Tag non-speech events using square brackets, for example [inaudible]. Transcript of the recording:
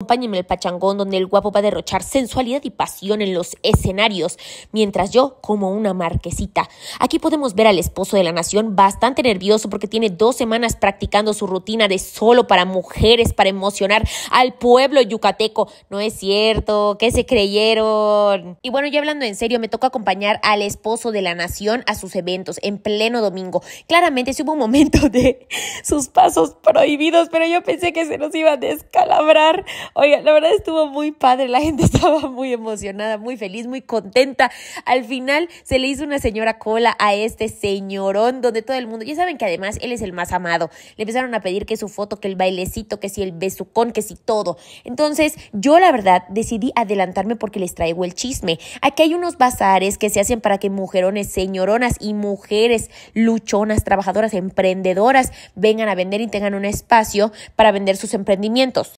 Acompáñenme al pachangón donde el guapo va a derrochar sensualidad y pasión en los escenarios, mientras yo como una marquesita. Aquí podemos ver al esposo de la nación bastante nervioso porque tiene dos semanas practicando su rutina de solo para mujeres, para emocionar al pueblo yucateco. No es cierto, ¿qué se creyeron? Y bueno, ya hablando en serio, me toca acompañar al esposo de la nación a sus eventos en pleno domingo. Claramente sí hubo un momento de sus pasos prohibidos, pero yo pensé que se nos iba a descalabrar Oiga, la verdad estuvo muy padre, la gente [laughs] estaba muy emocionada, muy feliz, muy contenta. Al final se le hizo una señora cola a este señorón donde todo el mundo, ya saben que además él es el más amado. Le empezaron a pedir que su foto, que el bailecito, que si el besucón, que si todo. Entonces yo la verdad decidí adelantarme porque les traigo el chisme. Aquí hay unos bazares que se hacen para que mujerones, señoronas y mujeres luchonas, trabajadoras, emprendedoras vengan a vender y tengan un espacio para vender sus emprendimientos.